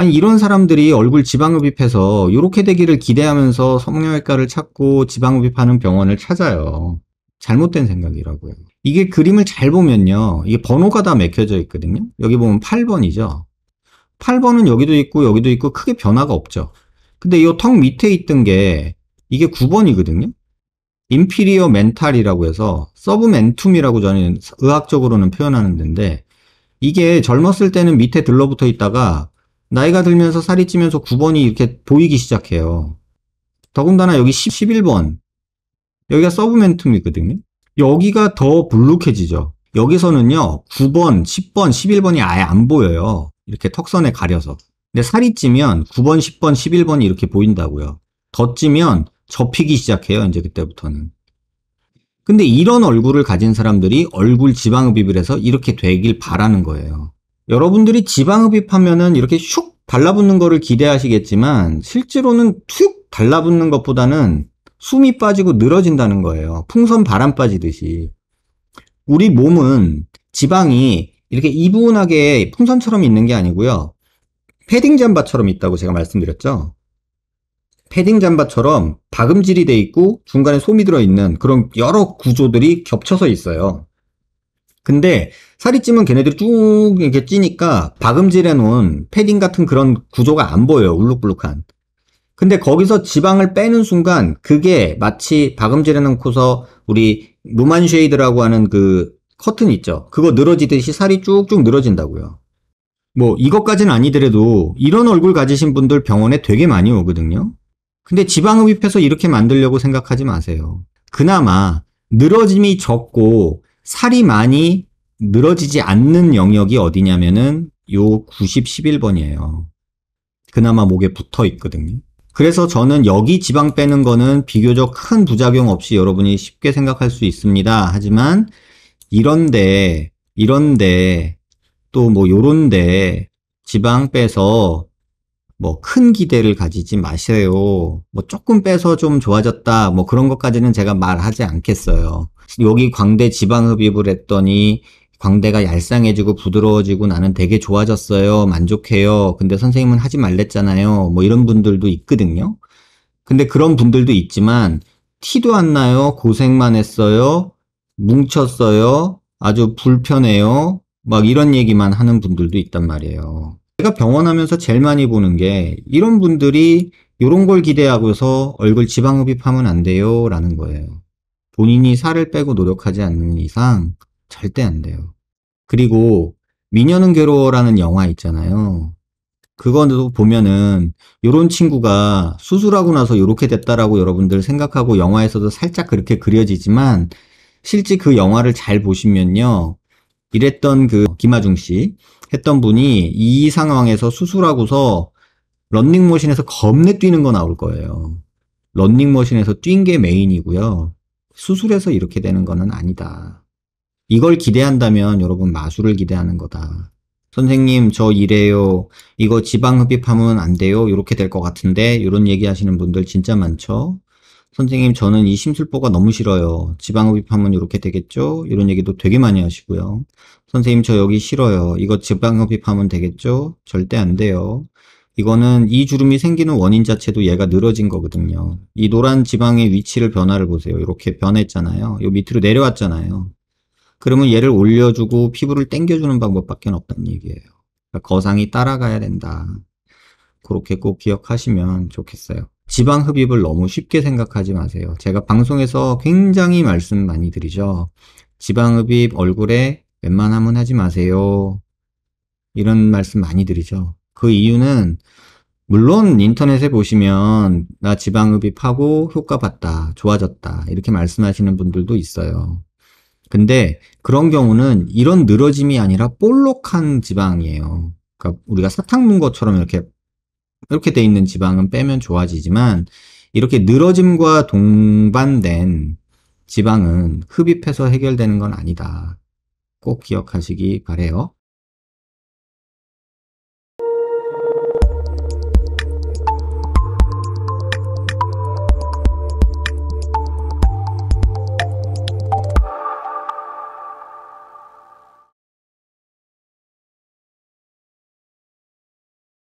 아니 이런 사람들이 얼굴 지방흡입해서 이렇게 되기를 기대하면서 성형외과를 찾고 지방흡입하는 병원을 찾아요. 잘못된 생각이라고요. 이게 그림을 잘 보면요. 이게 번호가 다 맥혀져 있거든요. 여기 보면 8번이죠. 8번은 여기도 있고 여기도 있고 크게 변화가 없죠. 근데 이 턱 밑에 있던 게 이게 9번이거든요. 인피리어 멘탈이라고 해서 서브멘툼이라고 저는 의학적으로는 표현하는 데인데 이게 젊었을 때는 밑에 들러붙어 있다가 나이가 들면서 살이 찌면서 9번이 이렇게 보이기 시작해요. 더군다나 여기 10, 11번. 여기가 서브멘툼이거든요. 여기가 더 불룩해지죠. 여기서는요, 9번, 10번, 11번이 아예 안 보여요. 이렇게 턱선에 가려서. 근데 살이 찌면 9번, 10번, 11번이 이렇게 보인다고요. 더 찌면 접히기 시작해요, 이제 그때부터는. 근데 이런 얼굴을 가진 사람들이 얼굴 지방흡입을 해서 이렇게 되길 바라는 거예요. 여러분들이 지방 흡입하면은 이렇게 슉 달라붙는 거를 기대하시겠지만 실제로는 툭 달라붙는 것보다는 숨이 빠지고 늘어진다는 거예요. 풍선 바람 빠지듯이. 우리 몸은 지방이 이렇게 이분하게 풍선처럼 있는 게 아니고요. 패딩 잠바처럼 있다고 제가 말씀드렸죠. 패딩 잠바처럼 박음질이 돼 있고 중간에 솜이 들어 있는 그런 여러 구조들이 겹쳐서 있어요. 근데 살이 찌면 걔네들이 쭉 이렇게 찌니까 박음질해 놓은 패딩 같은 그런 구조가 안 보여요. 울룩불룩한. 근데 거기서 지방을 빼는 순간 그게 마치 박음질해 놓고서 우리 루만 쉐이드라고 하는 그 커튼 있죠. 그거 늘어지듯이 살이 쭉쭉 늘어진다고요. 뭐 이것까진 아니더라도 이런 얼굴 가지신 분들 병원에 되게 많이 오거든요. 근데 지방흡입해서 이렇게 만들려고 생각하지 마세요. 그나마 늘어짐이 적고 살이 많이 늘어지지 않는 영역이 어디냐면은 요 90, 11번이에요. 그나마 목에 붙어 있거든요. 그래서 저는 여기 지방 빼는 거는 비교적 큰 부작용 없이 여러분이 쉽게 생각할 수 있습니다. 하지만 이런데, 이런데, 또 뭐 요런데 지방 빼서 뭐큰 기대를 가지지 마세요. 뭐 조금 빼서 좀 좋아졌다. 뭐 그런 것까지는 제가 말하지 않겠어요. 여기 광대 지방 흡입을 했더니 광대가 얄쌍해지고 부드러워지고 나는 되게 좋아졌어요. 만족해요. 근데 선생님은 하지 말랬잖아요. 뭐 이런 분들도 있거든요. 근데 그런 분들도 있지만 티도 안 나요. 고생만 했어요. 뭉쳤어요. 아주 불편해요. 막 이런 얘기만 하는 분들도 있단 말이에요. 제가 병원 하면서 제일 많이 보는 게 이런 분들이 이런 걸 기대하고서 얼굴 지방 흡입하면 안 돼요 라는 거예요. 본인이 살을 빼고 노력하지 않는 이상 절대 안 돼요. 그리고 미녀는 괴로워라는 영화 있잖아요. 그거도 보면은 이런 친구가 수술하고 나서 이렇게 됐다라고 여러분들 생각하고 영화에서도 살짝 그렇게 그려지지만 실제 그 영화를 잘 보시면요. 일했던 그 김하중 씨 했던 분이 이 상황에서 수술하고서 런닝머신에서 겁내 뛰는 거 나올 거예요. 런닝머신에서 뛴 게 메인이고요. 수술해서 이렇게 되는 거는 아니다. 이걸 기대한다면 여러분 마술을 기대하는 거다. 선생님 저 이래요. 이거 지방 흡입하면 안 돼요. 이렇게 될 것 같은데 이런 얘기하시는 분들 진짜 많죠. 선생님 저는 이 심술보가 너무 싫어요. 지방흡입하면 이렇게 되겠죠? 이런 얘기도 되게 많이 하시고요. 선생님 저 여기 싫어요. 이거 지방흡입하면 되겠죠? 절대 안 돼요. 이거는 이 주름이 생기는 원인 자체도 얘가 늘어진 거거든요. 이 노란 지방의 위치를 변화를 보세요. 이렇게 변했잖아요. 요 밑으로 내려왔잖아요. 그러면 얘를 올려주고 피부를 당겨주는 방법밖에 없다는 얘기예요. 그러니까 거상이 따라가야 된다. 그렇게 꼭 기억하시면 좋겠어요. 지방 흡입을 너무 쉽게 생각하지 마세요. 제가 방송에서 굉장히 말씀 많이 드리죠. 지방 흡입 얼굴에 웬만하면 하지 마세요. 이런 말씀 많이 드리죠. 그 이유는 물론 인터넷에 보시면 나 지방 흡입하고 효과 봤다, 좋아졌다 이렇게 말씀하시는 분들도 있어요. 근데 그런 경우는 이런 늘어짐이 아니라 볼록한 지방이에요. 그러니까 우리가 사탕 문 것처럼 이렇게 이렇게 돼 있는 지방은 빼면 좋아지지만 이렇게 늘어짐과 동반된 지방은 흡입해서 해결되는 건 아니다. 꼭 기억하시기 바래요.